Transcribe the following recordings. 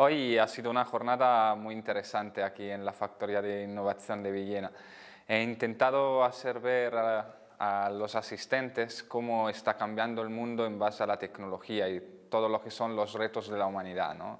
Hoy ha sido una jornada muy interesante aquí en la Factoría de Innovación de Villena. He intentado hacer ver a, los asistentes cómo está cambiando el mundo en base a la tecnología y todo lo que son los retos de la humanidad. ¿no?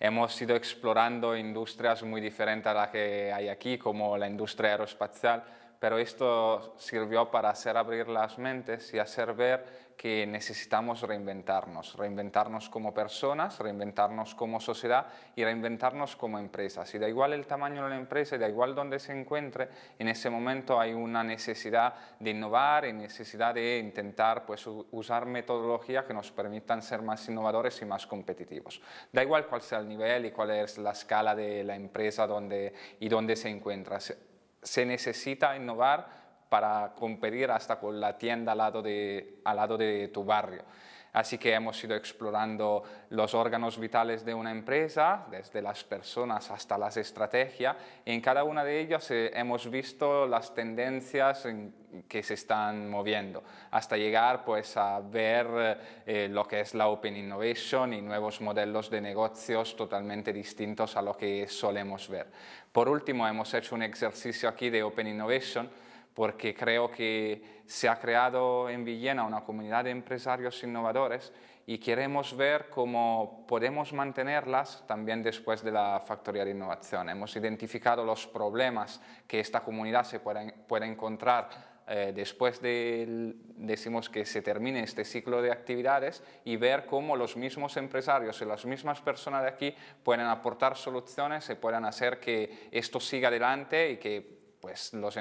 Hemos ido explorando industrias muy diferentes a las que hay aquí, como la industria aeroespacial, pero esto sirvió para hacer abrir las mentes y hacer ver que necesitamos reinventarnos, reinventarnos como personas, reinventarnos como sociedad y reinventarnos como empresas. Y da igual el tamaño de la empresa, da igual dónde se encuentre, en ese momento hay una necesidad de innovar, y necesidad de intentar pues, usar metodologías que nos permitan ser más innovadores y más competitivos. Da igual cuál sea el nivel y cuál es la escala de la empresa donde, y dónde se encuentra se necesita innovar para competir hasta con la tienda al lado de, tu barrio. Así que hemos ido explorando los órganos vitales de una empresa, desde las personas hasta las estrategias. En cada una de ellas eh, hemos visto las tendencias que se están moviendo, hasta llegar pues, a ver eh, eh, lo que es la Open Innovation y nuevos modelos de negocios totalmente distintos a lo que solemos ver. Por último, hemos hecho un ejercicio aquí de Open Innovation porque creo que se ha creado en Villena una comunidad de empresarios innovadores y queremos ver cómo podemos mantenerlas también después de la factoría de innovación. Hemos identificado los problemas que esta comunidad se puede, encontrar eh, después de, decimos que se termine este ciclo de actividades y ver cómo los mismos empresarios y las mismas personas de aquí pueden aportar soluciones y puedan hacer que esto siga adelante y que pues, los,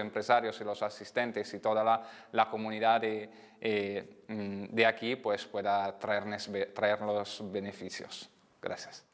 empresarios, y los asistentes y toda la, comunidad eh, mm, de, aquí pues, pueda traernos, beneficios. Gracias.